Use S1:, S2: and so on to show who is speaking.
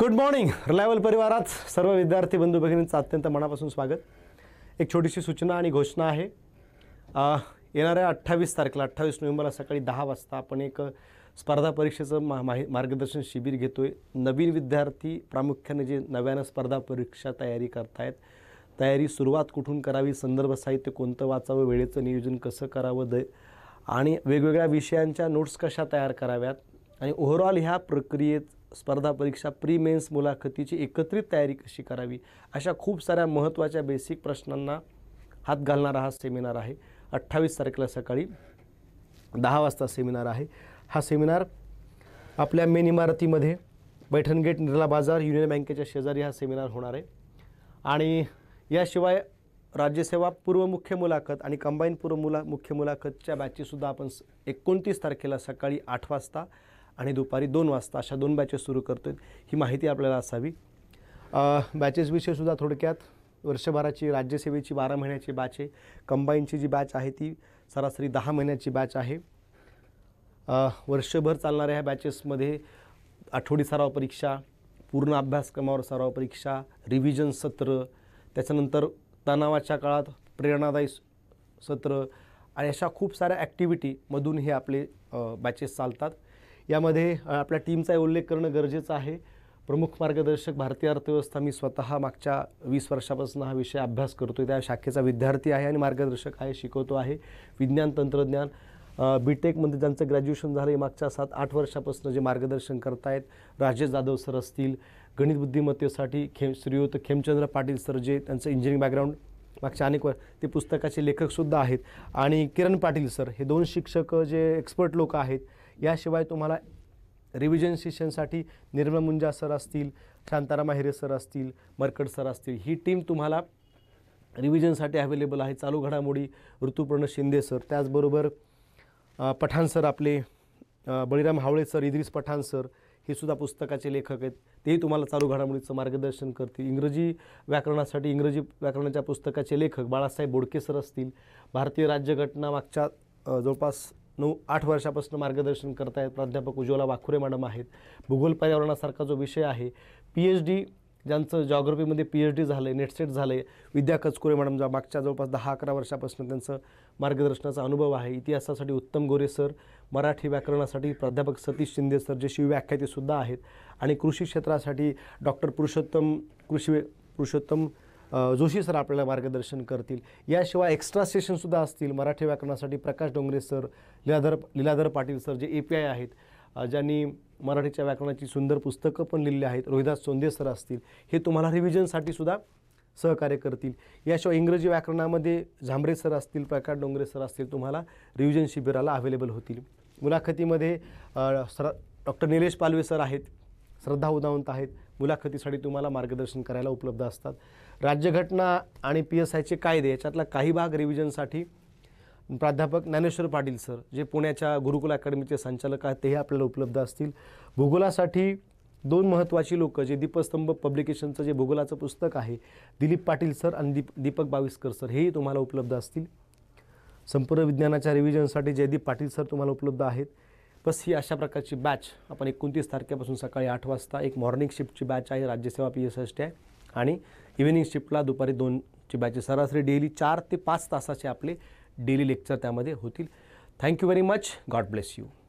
S1: good morning reliable परिवारात सर्व विद्यार्थी बंधू भगिनींचं अत्यंत मनापासून स्वागत एक छोटीशी सूचना आणि घोषणा आहे येणाऱ्या अठ्ठावीस तारखेला अठ्ठावीस नोव्हेंबरला सकाळी दहा वाजता आपण एक स्पर्धा परीक्षेचं मा मार्गदर्शन शिबिर घेतो आहे नवीन विद्यार्थी प्रामुख्याने जे नव्यानं स्पर्धा परीक्षा तयारी करतायत तयारी सुरुवात कुठून करावी संदर्भ साहित्य कोणतं वाचावं वेळेचं नियोजन कसं करावं द आणि वेगवेगळ्या विषयांच्या नोट्स कशा तयार कराव्यात आणि ओव्हरऑल ह्या प्रक्रियेत स्पर्धा परीक्षा प्री मेन्स मुलाखतीची एकत्रित तयारी कशी करावी अशा खूप साऱ्या महत्त्वाच्या बेसिक प्रश्नांना हात घालणारा हा सेमिनार आहे अठ्ठावीस तारखेला सकाळी दहा वाजता सेमिनार आहे हा सेमिनार आपल्या मेन इमारतीमध्ये गेट निर्ला बाजार युनियन बँकेच्या शेजारी हा सेमिनार होणार आहे आणि याशिवाय राज्यसेवा पूर्व मुख्य मुलाखत आणि कंबाईन पूर्व मुला मुख्य मुलाखतच्या बॅचीसुद्धा आपण एकोणतीस तारखेला सकाळी आठ वाजता आणि दुपारी दोन वाजता अशा दोन बॅचेस सुरू करतोय ही माहिती आपल्याला असावी बॅचेसविषयीसुद्धा थोडक्यात वर्षभराची राज्यसेवेची बारा महिन्याची बॅच आहे कंबाईनची जी बॅच आहे ती सरासरी दहा महिन्याची बॅच आहे वर्षभर चालणाऱ्या ह्या बॅचेसमध्ये आठवडी सराव परीक्षा पूर्ण अभ्यासक्रमावर सराव परीक्षा रिव्हिजन सत्र त्याच्यानंतर तणावाच्या काळात प्रेरणादायी सत्र आणि अशा खूप साऱ्या ॲक्टिव्हिटीमधून हे आपले बॅचेस चालतात यामध्ये आपल्या टीमचाही उल्लेख करणं गरजेचं आहे प्रमुख मार्गदर्शक भारतीय अर्थव्यवस्था मी स्वतः मागच्या वीस वर्षापासून हा विषय अभ्यास करतो त्या शाखेचा विद्यार्थी आहे आणि मार्गदर्शक आहे शिकवतो आहे विज्ञान तंत्रज्ञान बी टेकमध्ये e ज्यांचं ग्रॅज्युएशन झालं मागच्या सात आठ वर्षापासून जे मार्गदर्शन करतायत राजेश जाधव सर असतील गणित बुद्धिमत्तेसाठी खेम श्रीयुत खेमचंद्र पाटील सर जे त्यांचं इंजिनिअरिंग बॅकग्राऊंड मागच्या अनेक वर ते पुस्तकाचे लेखकसुद्धा आहेत आणि किरण पाटील सर हे दोन शिक्षक जे एक्सपर्ट लोक आहेत याशिवाय तुम्हाला रिव्हिजन सेशनसाठी निर्मल मुंजा सर असतील शांताराम अहिरे सर असतील मरकड सर असतील ही टीम तुम्हाला रिव्हिजनसाठी अवेलेबल आहे चालू घडामोडी ऋतुपर्ण शिंदे सर त्याचबरोबर पठाण सर आपले बळीराम हावळे सर इद्रिस पठाण सर हे सुद्धा पुस्तकाचे लेखक आहेत तेही तुम्हाला चालू घडामोडीचं मार्गदर्शन करतील इंग्रजी व्याकरणासाठी इंग्रजी व्याकरणाच्या पुस्तकाचे लेखक बाळासाहेब बोडके सर असतील भारतीय राज्यघटना मागच्या जवळपास नऊ आठ वर्षापासून मार्गदर्शन करतायत प्राध्यापक उज्ज्वला वाखुरे मॅडम आहेत भूगोल पर्यावरणासारखा जो विषय आहे पी एच डी ज्यांचं जॉग्रफीमध्ये पी एच डी झालं आहे नेटसेट झालं आहे विद्या कचकुरे मॅडम ज्या मागच्या जवळपास दहा अकरा वर्षापासून त्यांचं मार्गदर्शनाचा अनुभव आहे इतिहासासाठी उत्तम गोरे सर मराठी व्याकरणासाठी प्राध्यापक सतीश शिंदे सर जे शिवव्याख्यातेसुद्धा आहेत आणि कृषी क्षेत्रासाठी डॉक्टर पुरुषोत्तम कृषी पुरुषोत्तम जोशी सर आपल्याला मार्गदर्शन करतील याशिवाय एक्स्ट्रा सेशनसुद्धा असतील मराठी व्याकरणासाठी प्रकाश डोंगरे सर लीलाधर लीलाधर पाटील सर जे ए पी आय आहेत ज्यांनी मराठीच्या व्याकरणाची सुंदर पुस्तकं पण लिहिली आहेत रोहिदास सोंदे सर असतील हे तुम्हाला रिव्हिजनसाठी सुद्धा सहकार्य करतील याशिवाय इंग्रजी व्याकरणामध्ये झांबरे सर असतील प्रकाश डोंगरे सर असतील तुम्हाला रिव्हिजन शिबिराला अवेलेबल होतील मुलाखतीमध्ये sir doctor Nilesh Palve sir आहेत श्रद्धा उदावंत आहेत मुलाखतीसाठी तुम्हाला मार्गदर्शन करायला उपलब्ध असतात राज्यघटना आणि पी एस आयचे कायदे याच्यातला काही भाग रिव्हिजनसाठी प्राध्यापक ज्ञानेश्वर पाटील सर जे पुण्याच्या गुरुकुल अकॅडमीचे संचालक आहेत तेही आपल्याला उपलब्ध असतील भूगोलासाठी दोन महत्त्वाची लोकं जे दीपस्तंभ पब्लिकेशनचं जे भूगोलाचं पुस्तक आहे दिलीप पाटील सर आणि दीप दीपक बाविस्कर सर हेही तुम्हाला उपलब्ध असतील संपूर्ण विज्ञानाच्या रिव्हिजनसाठी जयदीप पाटील सर तुम्हाला उपलब्ध आहेत बस ही अशा प्रकारची बॅच आपण एकोणतीस तारखेपासून सकाळी आठ वाजता एक मॉर्निंग शिफ्टची बॅच आहे राज्यसेवा पी एस एस टी आहे आणि इव्हिनिंग शिफ्टला दुपारी दोनची बॅच आहे सरासरी डेली चार ते पाच तासाचे आपले डेली लेक्चर त्यामध्ये होतील thank you very much God bless you